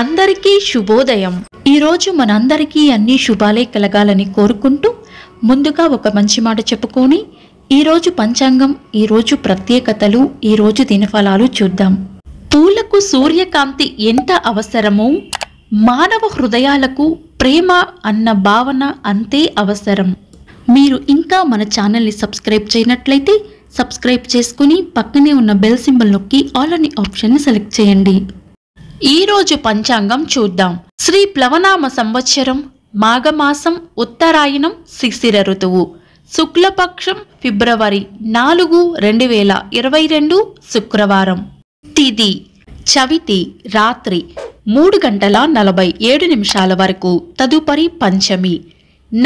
అందరికీ శుభోదయం ఈరోజు మనందరికీ అన్ని శుభాలే కలగాలని కోరుకుంటూ ముందుగా ఒక మంచి మాట చెప్పుకొని ఈరోజు పంచాంగం ఈరోజు ప్రత్యేకతలు ఈరోజు దినఫలాలు చూద్దాం పూలకు సూర్యకాంతి ఎంత అవసరమో మానవ హృదయాలకు ప్రేమ అన్న భావన అంతే అవసరం మీరు ఇంకా మన ఛానల్ని సబ్స్క్రైబ్ చేయనట్లయితే సబ్స్క్రైబ్ చేసుకుని పక్కనే ఉన్న బెల్ సింబల్ నొక్కి ఆల్ అనే ఆప్షన్ని సెలెక్ట్ చేయండి ఈరోజు పంచాంగం చూద్దాం శ్రీ ప్లవనామ సంవత్సరం మాఘమాసం ఉత్తరాయణం శిశిర ఋతువు శుక్లపక్షం ఫిబ్రవరి నాలుగు రెండు వేల ఇరవై రెండు శుక్రవారం తిది చవితి రాత్రి మూడు గంటల నలభై ఏడు నిమిషాల వరకు తదుపరి పంచమి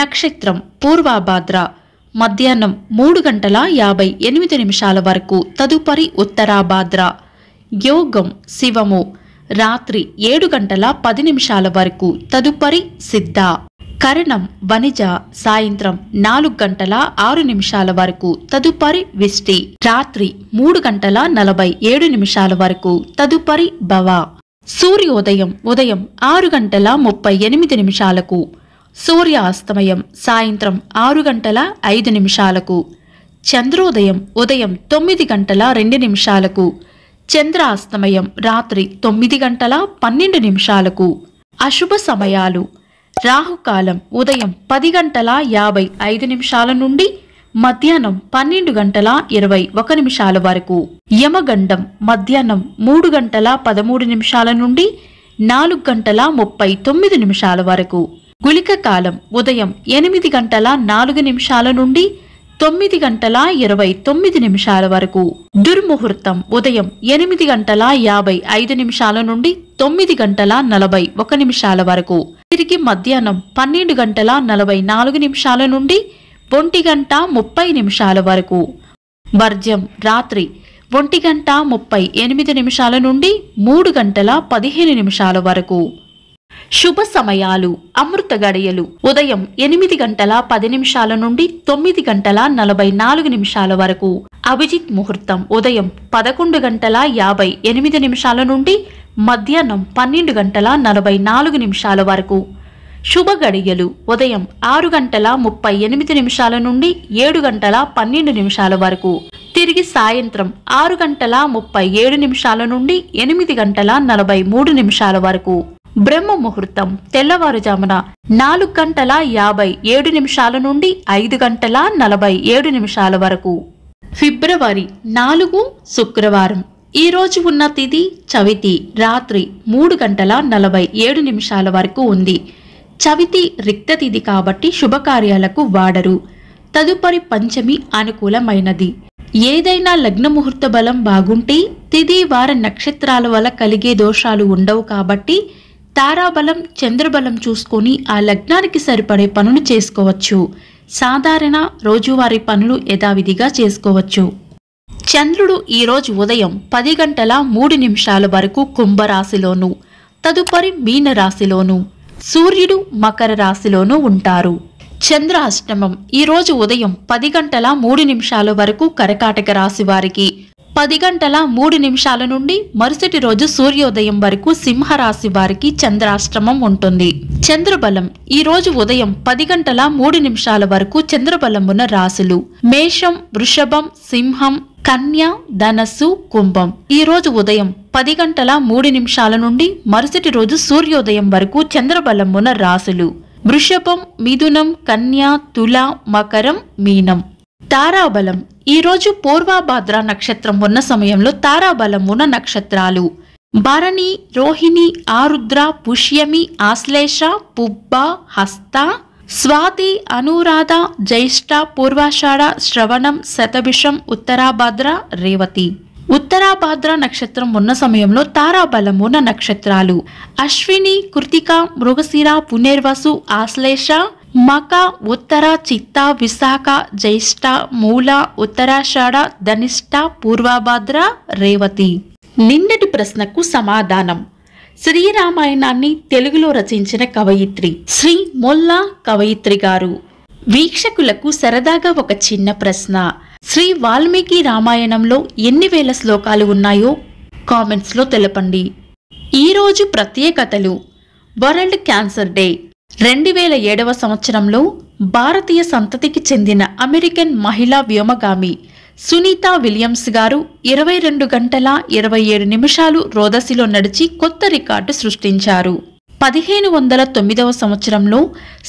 నక్షత్రం పూర్వాభాద్ర మధ్యాహ్నం మూడు గంటల యాభై ఎనిమిది నిమిషాల వరకు తదుపరి ఉత్తరాభాద్ర యోగం శివము రాత్రి ఏడు గంటల పది నిమిషాల వరకు తదుపరి సిద్ధ కరణం వనిజ సాయంత్రం నాలుగు గంటల ఆరు నిమిషాల వరకు తదుపరి విష్టి రాత్రి మూడు గంటల నలభై ఏడు నిమిషాల వరకు తదుపరి భవ సూర్యోదయం ఉదయం ఆరు గంటల ముప్పై ఎనిమిది నిమిషాలకు సూర్యాస్తమయం సాయంత్రం ఆరు గంటల ఐదు నిమిషాలకు చంద్రోదయం ఉదయం తొమ్మిది గంటల రెండు నిమిషాలకు చంద్ర అస్తమయం రాత్రి తొమ్మిది గంటల పన్నెండు నిమిషాలకు అశుభ సమయాలు రాహుకాలం ఉదయం పది గంటల యాభై ఐదు నిమిషాల నుండి మధ్యాహ్నం పన్నెండు గంటల ఇరవై ఒక నిమిషాల వరకు యమగండం మధ్యాహ్నం మూడు గంటల పదమూడు నిమిషాల నుండి నాలుగు గంటల ముప్పై తొమ్మిది నిమిషాల వరకు గుళిక కాలం ఉదయం ఎనిమిది గంటల నాలుగు నిమిషాల నుండి తొమ్మిది గంటల ఇరవై తొమ్మిది నిమిషాల వరకు దుర్ముహూర్తం ఉదయం ఎనిమిది గంటల యాభై ఐదు నిమిషాల నుండి తొమ్మిది గంటల నలభై ఒక నిమిషాల వరకు తిరిగి మధ్యాహ్నం పన్నెండు గంటల నలభై నాలుగు నిమిషాల నుండి ఒంటి గంట ముప్పై నిమిషాల వరకు వర్జం రాత్రి ఒంటి గంట ముప్పై ఎనిమిది నిమిషాల నుండి మూడు గంటల పదిహేను నిమిషాల వరకు శుభ సమయాలు అమృత గడియలు ఉదయం ఎనిమిది గంటల పది నిమిషాల నుండి తొమ్మిది గంటల నలభై నాలుగు నిమిషాల వరకు అభిజిత్ ముహూర్తం ఉదయం పదకొండు గంటల యాభై ఎనిమిది నిమిషాల నుండి మధ్యాహ్నం పన్నెండు గంటల నలభై నాలుగు నిమిషాల వరకు శుభ గడియలు ఉదయం ఆరు గంటల ముప్పై ఎనిమిది నిమిషాల నుండి ఏడు గంటల పన్నెండు నిమిషాల వరకు తిరిగి సాయంత్రం ఆరు గంటల ముప్పై ఏడు నిమిషాల నుండి ఎనిమిది గంటల నలభై మూడు నిమిషాల వరకు బ్రహ్మ ముహూర్తం తెల్లవారుజామున నాలుగు గంటల యాభై ఏడు నిమిషాల నుండి ఐదు గంటల నలభై ఏడు నిమిషాల వరకు ఫిబ్రవరి నాలుగు శుక్రవారం ఈ రోజు ఉన్న తిథి చవితి రాత్రి మూడు గంటల నలభై ఏడు నిమిషాల వరకు ఉంది చవితి రిక్త తిథి కాబట్టి శుభకార్యాలకు వాడరు తదుపరి పంచమి అనుకూలమైనది ఏదైనా లగ్న ముహూర్త బలం బాగుంటే తిది వార నక్షత్రాల వల్ల కలిగే దోషాలు ఉండవు కాబట్టి తారాబలం చంద్రబలం చూసుకొని ఆ లగ్నానికి సరిపడే పనులు చేసుకోవచ్చు సాధారణ రోజువారి పనులు యథావిధిగా చేసుకోవచ్చు చంద్రుడు ఈరోజు ఉదయం పది గంటల మూడు నిమిషాల వరకు కుంభరాశిలోను తదుపరి మీన సూర్యుడు మకర రాశిలోనూ ఉంటారు చంద్ర అష్టమం ఈరోజు ఉదయం పది గంటల మూడు నిమిషాల వరకు కరకాటక రాశి వారికి పది గంటల మూడు నిమిషాల నుండి మరుసటి రోజు సూర్యోదయం వరకు సింహరాశి వారికి చంద్రాశ్రమం ఉంటుంది చంద్రబలం ఈ రోజు ఉదయం పది గంటల మూడు నిమిషాల వరకు చంద్రబలమున్న రాశులు మేషం వృషభం సింహం కన్య ధనస్సు కుంభం ఈ రోజు ఉదయం పది గంటల మూడు నిమిషాల నుండి మరుసటి రోజు సూర్యోదయం వరకు ఉన్న రాశులు వృషభం మిథునం కన్య తుల మకరం మీనం తారాబలం ఈరోజు పూర్వాభాద్ర నక్షత్రం ఉన్న సమయంలో తారాబలం ఉన్న నక్షత్రాలు భరణి రోహిణి ఆరుద్ర పుష్యమి ఆశ్లేష పుబ్బ హస్త స్వాతి అనురాధ జ్యేష్ఠ పూర్వాషాఢ శ్రవణం శతభిషం ఉత్తరాభాద్ర రేవతి ఉత్తరాభాద్ర నక్షత్రం ఉన్న సమయంలో తారాబలం ఉన్న నక్షత్రాలు అశ్విని కృతిక మృగశిర పునర్వసు ఆశ్లేష మక ఉత్తర చిత్త విశాఖ జ్యేష్ఠ మూల ఉత్తరాషాఢ ధనిష్ట పూర్వభాద్ర రేవతి నిన్నటి ప్రశ్నకు సమాధానం శ్రీరామాయణాన్ని తెలుగులో రచించిన కవయిత్రి శ్రీ మొల్లా కవయిత్రి గారు వీక్షకులకు సరదాగా ఒక చిన్న ప్రశ్న శ్రీ వాల్మీకి రామాయణంలో ఎన్ని వేల శ్లోకాలు ఉన్నాయో కామెంట్స్లో తెలపండి ఈరోజు ప్రత్యేకతలు వరల్డ్ క్యాన్సర్ డే రెండు వేల ఏడవ సంవత్సరంలో భారతీయ సంతతికి చెందిన అమెరికన్ మహిళా వ్యోమగామి సునీత విలియమ్స్ గారు ఇరవై రెండు గంటల ఇరవై ఏడు నిమిషాలు రోదసిలో నడిచి కొత్త రికార్డు సృష్టించారు పదిహేను వందల తొమ్మిదవ సంవత్సరంలో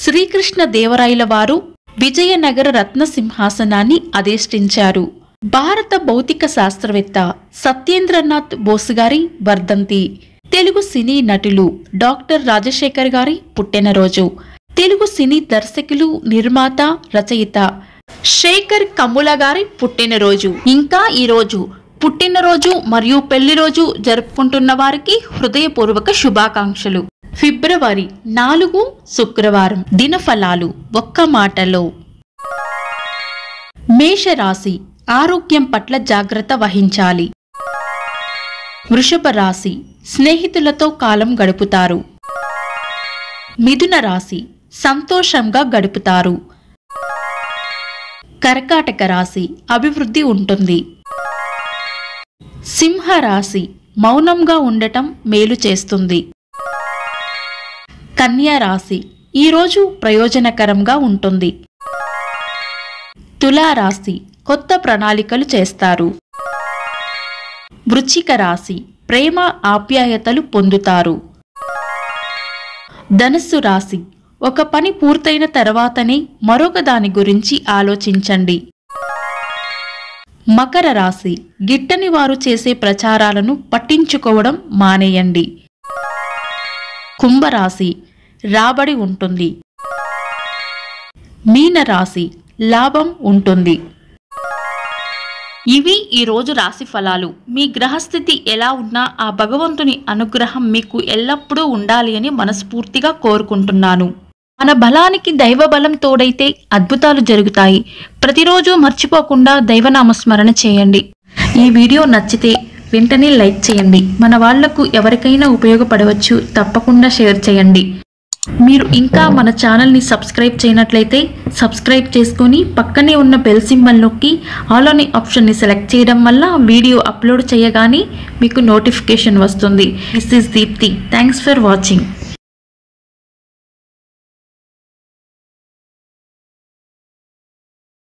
శ్రీకృష్ణ దేవరాయల వారు విజయనగర రత్న సింహాసనాన్ని అధిష్ఠించారు భారత భౌతిక శాస్త్రవేత్త సత్యేంద్రనాథ్ బోస్ గారి వర్ధంతి తెలుగు సినీ నటులు డాక్టర్ రాజశేఖర్ గారి పుట్టినరోజు తెలుగు సినీ దర్శకులు నిర్మాత రచయిత శేఖర్ కమ్ముల గారి పుట్టినరోజు ఇంకా ఈరోజు పుట్టినరోజు మరియు పెళ్లిరోజు జరుపుకుంటున్న వారికి హృదయపూర్వక శుభాకాంక్షలు ఫిబ్రవరి నాలుగు శుక్రవారం దినఫలాలు ఒక్క మాటలో మేషరాశి ఆరోగ్యం పట్ల జాగ్రత్త వహించాలి వృషభ రాశి స్నేహితులతో కాలం గడుపుతారు మిథున రాశి సంతోషంగా గడుపుతారు కర్కాటక రాశి అభివృద్ధి ఉంటుంది సింహ రాశి మౌనంగా ఉండటం మేలు చేస్తుంది కన్యా రాశి ఈరోజు ప్రయోజనకరంగా ఉంటుంది తులారాశి కొత్త ప్రణాళికలు చేస్తారు వృచ్చిక రాశి ప్రేమ ఆప్యాయతలు పొందుతారు ధనస్సు రాశి ఒక పని పూర్తయిన తర్వాతనే మరొక దాని గురించి ఆలోచించండి మకర రాశి గిట్టని వారు చేసే ప్రచారాలను పట్టించుకోవడం మానేయండి కుంభరాశి రాబడి ఉంటుంది మీనరాశి లాభం ఉంటుంది ఇవి ఈరోజు రాశి ఫలాలు మీ గ్రహస్థితి ఎలా ఉన్నా ఆ భగవంతుని అనుగ్రహం మీకు ఎల్లప్పుడూ ఉండాలి అని మనస్ఫూర్తిగా కోరుకుంటున్నాను మన బలానికి దైవ బలం తోడైతే అద్భుతాలు జరుగుతాయి ప్రతిరోజు మర్చిపోకుండా దైవనామస్మరణ చేయండి ఈ వీడియో నచ్చితే వెంటనే లైక్ చేయండి మన వాళ్లకు ఎవరికైనా ఉపయోగపడవచ్చు తప్పకుండా షేర్ చేయండి మీరు ఇంకా మన ఛానల్ని సబ్స్క్రైబ్ చేయనట్లయితే సబ్స్క్రైబ్ చేసుకొని పక్కనే ఉన్న బెల్ సింబల్ నొక్కి ఆల్ అనే ఆప్షన్ని సెలెక్ట్ చేయడం వల్ల వీడియో అప్లోడ్ చేయగానే మీకు నోటిఫికేషన్ వస్తుంది this is Deepthi thanks for watching